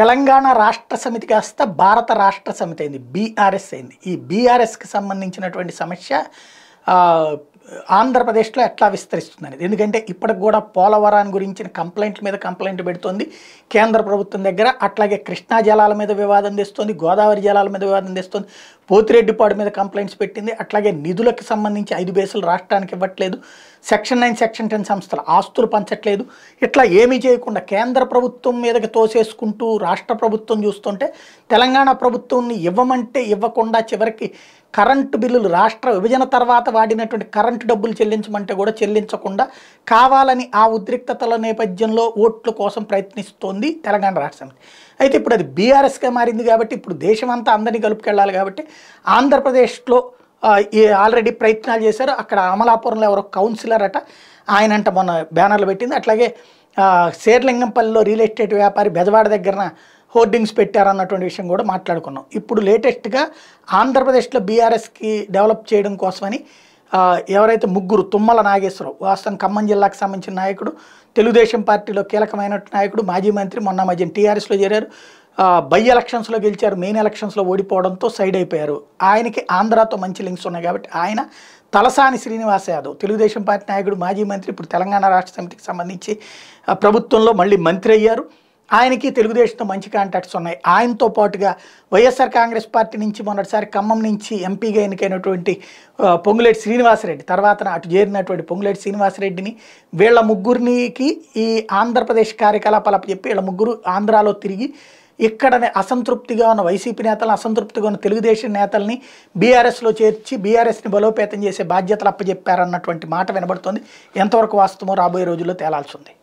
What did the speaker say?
తెలంగాణ రాష్ట్ర సమితి కాస్త భారత రాష్ట్ర సమితి అయింది బీఆర్ఎస్ అయింది ఈ బీఆర్ఎస్కి సంబంధించినటువంటి సమస్య ఆంధ్రప్రదేశ్లో ఎట్లా విస్తరిస్తుంది అనేది ఎందుకంటే ఇప్పటికి కూడా పోలవరాన్ని గురించిన కంప్లైంట్ల మీద కంప్లైంట్ పెడుతోంది కేంద్ర ప్రభుత్వం దగ్గర అట్లాగే కృష్ణా జలాల మీద వివాదం తెస్తుంది గోదావరి జలాల మీద వివాదం తెస్తుంది పోతిరెడ్డిపాడు మీద కంప్లైంట్స్ పెట్టింది అట్లాగే నిధులకు సంబంధించి ఐదు బేసులు రాష్ట్రానికి ఇవ్వట్లేదు సెక్షన్ నైన్ సెక్షన్ టెన్ సంస్థలు ఆస్తులు పంచట్లేదు ఇట్లా ఏమీ చేయకుండా కేంద్ర ప్రభుత్వం మీదకి తోసేసుకుంటూ రాష్ట్ర ప్రభుత్వం చూస్తుంటే తెలంగాణ ప్రభుత్వాన్ని ఇవ్వమంటే ఇవ్వకుండా చివరికి కరెంటు బిల్లులు రాష్ట్ర విభజన తర్వాత వాడినటువంటి కరెంటు కరెంటు డబ్బులు చెల్లించమంటే కూడా చెల్లించకుండా కావాలని ఆ ఉద్రిక్తతల నేపథ్యంలో ఓట్ల కోసం ప్రయత్నిస్తోంది తెలంగాణ రాష్ట్ర సమితి అయితే ఇప్పుడు అది బీఆర్ఎస్గా మారింది కాబట్టి ఇప్పుడు దేశం అంతా అందరినీ కలుపుకెళ్ళాలి కాబట్టి ఆంధ్రప్రదేశ్లో ఆల్రెడీ ప్రయత్నాలు చేశారు అక్కడ అమలాపురంలో ఎవరో కౌన్సిలర్ అట ఆయన అంట మొన్న బ్యానర్లు పెట్టింది అట్లాగే శేర్లింగంపల్లిలో రియల్ ఎస్టేట్ వ్యాపారి బెజవాడ దగ్గరన హోర్డింగ్స్ పెట్టారన్నటువంటి విషయం కూడా మాట్లాడుకున్నాం ఇప్పుడు లేటెస్ట్గా ఆంధ్రప్రదేశ్లో బీఆర్ఎస్కి డెవలప్ చేయడం కోసమని ఎవరైతే ముగ్గురు తుమ్మల నాగేశ్వరరావు వాస్తవం ఖమ్మం జిల్లాకు సంబంధించిన నాయకుడు తెలుగుదేశం పార్టీలో కీలకమైన నాయకుడు మాజీ మంత్రి మొన్న మధ్యన టీఆర్ఎస్లో చేరారు బై ఎలక్షన్స్లో గెలిచారు మెయిన్ ఎలక్షన్స్లో ఓడిపోవడంతో సైడ్ అయిపోయారు ఆయనకి ఆంధ్రాతో మంచి లింక్స్ ఉన్నాయి కాబట్టి ఆయన తలసాని శ్రీనివాస యాదవ్ తెలుగుదేశం పార్టీ నాయకుడు మాజీ మంత్రి ఇప్పుడు తెలంగాణ రాష్ట్ర సమితికి సంబంధించి ప్రభుత్వంలో మళ్ళీ మంత్రి అయ్యారు ఆయనకి తెలుగుదేశంతో మంచి కాంటాక్ట్స్ ఉన్నాయి ఆయనతో పాటుగా వైఎస్ఆర్ కాంగ్రెస్ పార్టీ నుంచి మొన్నటిసారి ఖమ్మం నుంచి ఎంపీగా ఎన్నికైనటువంటి పొంగులేటి శ్రీనివాసరెడ్డి తర్వాత అటు చేరినటువంటి పొంగులేటి శ్రీనివాసరెడ్డిని వీళ్ళ ముగ్గురికి ఈ ఆంధ్రప్రదేశ్ కార్యకలాపాలు చెప్పి వీళ్ళ ముగ్గురు ఆంధ్రాలో తిరిగి ఇక్కడనే అసంతృప్తిగా ఉన్న వైసీపీ నేతలను అసంతృప్తిగా ఉన్న తెలుగుదేశం నేతల్ని బీఆర్ఎస్లో చేర్చి బీఆర్ఎస్ని బలోపేతం చేసే బాధ్యతలు అప్పచెప్పారన్నటువంటి మాట వినబడుతోంది ఎంతవరకు వాస్తవమో రాబోయే రోజుల్లో తేలాల్సి ఉంది